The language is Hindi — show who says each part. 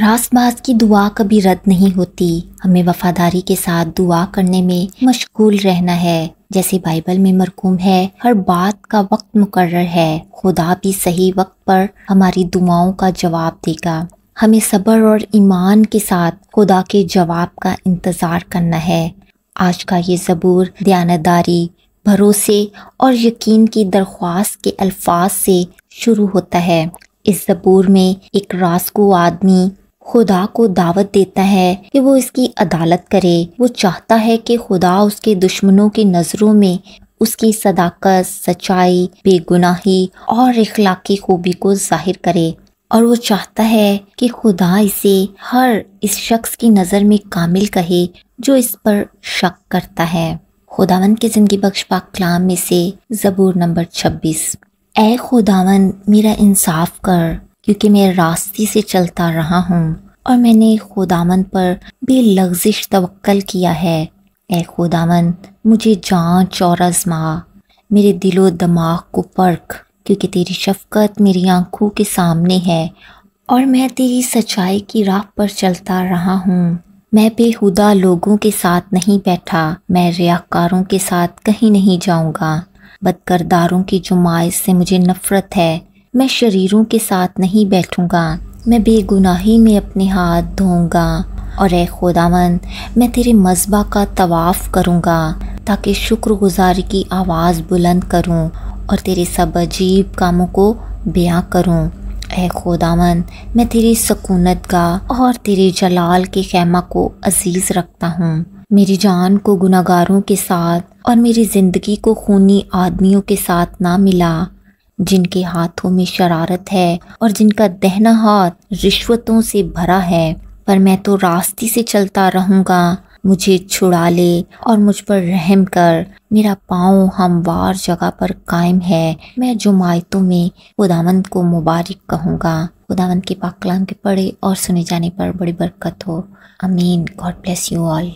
Speaker 1: रास की दुआ कभी रद्द नहीं होती हमें वफादारी के साथ दुआ करने में मशगूल रहना है जैसे बाइबल में मरकूम है हर बात का वक्त मुकर है खुदा भी सही वक्त पर हमारी दुआओं का जवाब देगा हमें सब्र और ईमान के साथ खुदा के जवाब का इंतज़ार करना है आज का ये ज़बूर दयानदारी भरोसे और यकीन की दरख्वास्त के अल्फाज से शुरू होता है इस ज़बूर में एक रासगो आदमी खुदा को दावत देता है कि वो इसकी अदालत करे वो चाहता है कि खुदा उसके दुश्मनों की नज़रों में उसकी सदाकत सच्चाई बेगुनाही और इखलाकी खूबी को जाहिर करे और वो चाहता है कि खुदा इसे हर इस शख्स की नज़र में कामिल कहे जो इस पर शक करता है खुदावन के ज़िंदगी बख्श पाक कलाम में से ज़बूर नंबर 26 ए खुदावन मेरा इंसाफ कर क्योंकि मैं रास्ते से चलता रहा हूँ और मैंने खुदामन पर बेलजिश तवक्ल किया है ए खुदामन मुझे जांच और आजमा मेरे दिलो दिमाग को परख क्योंकि तेरी शफकत मेरी आंखों के सामने है और मैं तेरी सच्चाई की राह पर चलता रहा हूँ मैं बेहुदा लोगों के साथ नहीं बैठा मैं रियाकारों के साथ कहीं नहीं जाऊँगा बदकरदारों की जुमाइश से मुझे नफ़रत है मैं शरीरों के साथ नहीं बैठूंगा मैं बेगुनाही में अपने हाथ धोऊंगा और ए खुदावन मैं तेरे मजबा का तवाफ़ करूंगा ताकि शुक्रगुजार की आवाज़ बुलंद करूं और तेरे सब अजीब कामों को बयां करूं ए खुदावन मैं तेरी सकूनत का और तेरे जलाल के खैमा को अजीज़ रखता हूँ मेरी जान को गुनागारों के साथ और मेरी ज़िंदगी को खूनी आदमियों के साथ ना मिला जिनके हाथों में शरारत है और जिनका दहना हाथ रिश्वतों से भरा है पर मैं तो रास्ते से चलता रहूँगा मुझे छुड़ा ले और मुझ पर रहम कर मेरा पाँव हमवार जगह पर कायम है मैं जुमायतों में खुदावंद को मुबारक कहूँगा खुदावंद के पाकलाम के पढ़े और सुने जाने पर बड़ी बरकत हो अमीन गॉड ब्लेस यू ऑल